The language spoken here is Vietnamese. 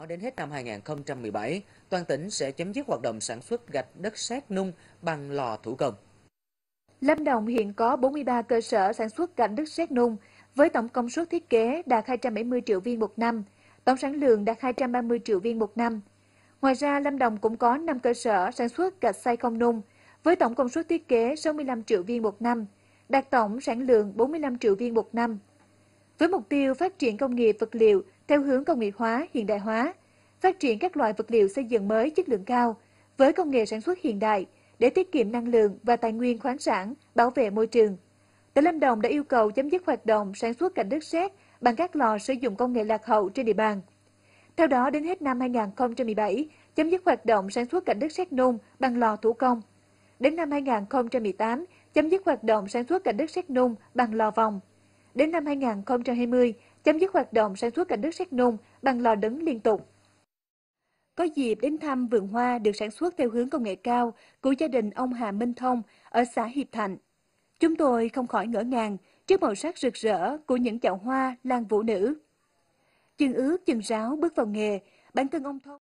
đó đến hết năm 2017, toàn tỉnh sẽ chấm dứt hoạt động sản xuất gạch đất sét nung bằng lò thủ công. Lâm Đồng hiện có 43 cơ sở sản xuất gạch đất sét nung với tổng công suất thiết kế đạt 270 triệu viên một năm, tổng sản lượng đạt 230 triệu viên một năm. Ngoài ra, Lâm Đồng cũng có 5 cơ sở sản xuất gạch xay không nung với tổng công suất thiết kế 65 triệu viên một năm, đạt tổng sản lượng 45 triệu viên một năm. Với mục tiêu phát triển công nghiệp vật liệu theo hướng công nghiệp hóa, hiện đại hóa, phát triển các loại vật liệu xây dựng mới chất lượng cao với công nghệ sản xuất hiện đại để tiết kiệm năng lượng và tài nguyên khoáng sản, bảo vệ môi trường. Tỉnh Lâm Đồng đã yêu cầu chấm dứt hoạt động sản xuất cảnh đất sét bằng các lò sử dụng công nghệ lạc hậu trên địa bàn. Theo đó, đến hết năm 2017, chấm dứt hoạt động sản xuất cảnh đất sét nung bằng lò thủ công. Đến năm 2018, chấm dứt hoạt động sản xuất cảnh đất sét nung bằng lò vòng. Đến năm 2020, chấm dứt hoạt động sản xuất gạch đất sét nung bằng lò đấn liên tục. Có dịp đến thăm vườn hoa được sản xuất theo hướng công nghệ cao của gia đình ông Hà Minh Thông ở xã Hiệp Thạnh. Chúng tôi không khỏi ngỡ ngàng trước màu sắc rực rỡ của những chậu hoa lan vũ nữ. Chừng ước chừng ráo bước vào nghề, bản thân ông Thông